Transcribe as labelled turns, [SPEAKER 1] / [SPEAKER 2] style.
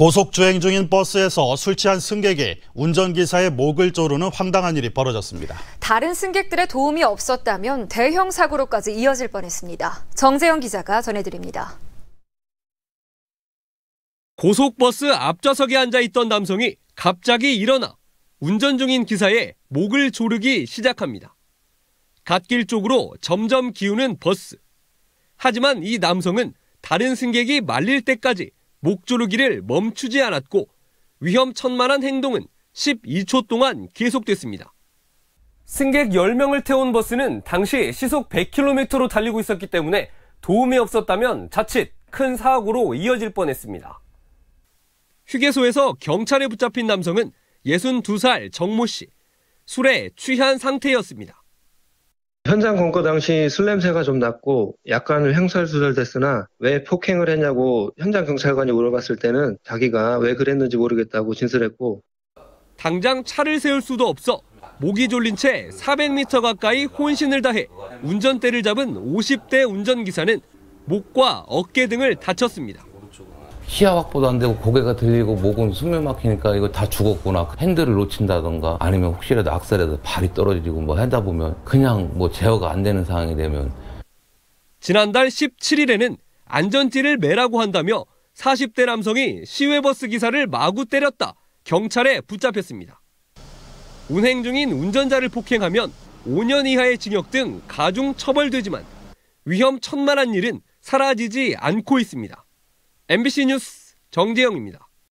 [SPEAKER 1] 고속주행 중인 버스에서 술 취한 승객이 운전기사의 목을 조르는 황당한 일이 벌어졌습니다.
[SPEAKER 2] 다른 승객들의 도움이 없었다면 대형 사고로까지 이어질 뻔했습니다. 정재영 기자가 전해드립니다.
[SPEAKER 3] 고속버스 앞좌석에 앉아 있던 남성이 갑자기 일어나 운전 중인 기사의 목을 조르기 시작합니다. 갓길 쪽으로 점점 기우는 버스. 하지만 이 남성은 다른 승객이 말릴 때까지 목조르기를 멈추지 않았고 위험천만한 행동은 12초 동안 계속됐습니다. 승객 10명을 태운 버스는 당시 시속 100km로 달리고 있었기 때문에 도움이 없었다면 자칫 큰 사고로 이어질 뻔했습니다. 휴게소에서 경찰에 붙잡힌 남성은 62살 정모 씨. 술에 취한 상태였습니다.
[SPEAKER 4] 현장 검거 당시 술냄새가 좀 났고 약간 횡설수설됐으나 왜 폭행을 했냐고 현장 경찰관이 물어봤을 때는 자기가 왜 그랬는지 모르겠다고 진술했고
[SPEAKER 3] 당장 차를 세울 수도 없어 목이 졸린 채 400m 가까이 혼신을 다해 운전대를 잡은 50대 운전기사는 목과 어깨 등을 다쳤습니다.
[SPEAKER 1] 시야 확보도 안 되고 고개가 들리고 목은 숨이 막히니까 이거 다 죽었구나 핸들을 놓친다던가 아니면 혹시라도 악셀에서 발이 떨어지고 뭐 하다 보면 그냥 뭐 제어가 안 되는 상황이 되면
[SPEAKER 3] 지난달 17일에는 안전띠를 매라고 한다며 40대 남성이 시외버스 기사를 마구 때렸다 경찰에 붙잡혔습니다. 운행 중인 운전자를 폭행하면 5년 이하의 징역 등 가중 처벌되지만 위험 천만한 일은 사라지지 않고 있습니다. MBC 뉴스 정재영입니다.